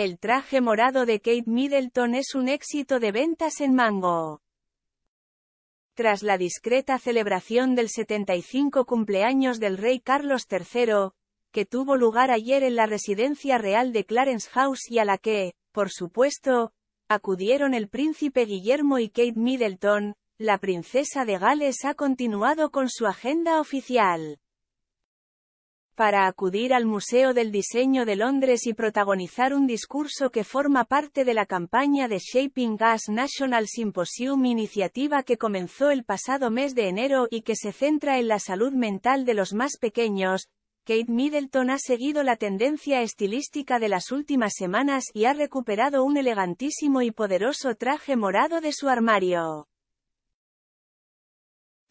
El traje morado de Kate Middleton es un éxito de ventas en Mango. Tras la discreta celebración del 75 cumpleaños del rey Carlos III, que tuvo lugar ayer en la residencia real de Clarence House y a la que, por supuesto, acudieron el príncipe Guillermo y Kate Middleton, la princesa de Gales ha continuado con su agenda oficial para acudir al Museo del Diseño de Londres y protagonizar un discurso que forma parte de la campaña de Shaping Gas National Symposium, iniciativa que comenzó el pasado mes de enero y que se centra en la salud mental de los más pequeños, Kate Middleton ha seguido la tendencia estilística de las últimas semanas y ha recuperado un elegantísimo y poderoso traje morado de su armario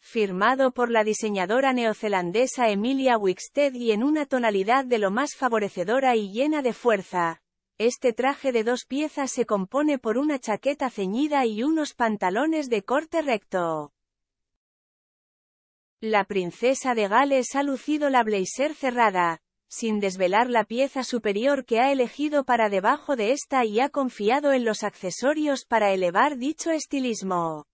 firmado por la diseñadora neozelandesa Emilia Wickstead y en una tonalidad de lo más favorecedora y llena de fuerza. Este traje de dos piezas se compone por una chaqueta ceñida y unos pantalones de corte recto. La princesa de Gales ha lucido la blazer cerrada, sin desvelar la pieza superior que ha elegido para debajo de esta y ha confiado en los accesorios para elevar dicho estilismo.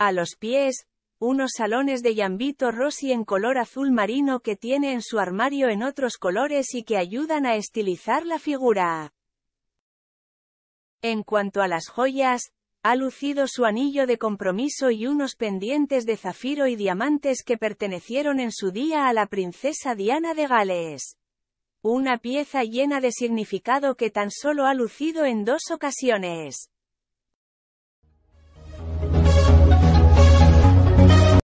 A los pies, unos salones de Yambito Rossi en color azul marino que tiene en su armario en otros colores y que ayudan a estilizar la figura. En cuanto a las joyas, ha lucido su anillo de compromiso y unos pendientes de zafiro y diamantes que pertenecieron en su día a la princesa Diana de Gales. Una pieza llena de significado que tan solo ha lucido en dos ocasiones.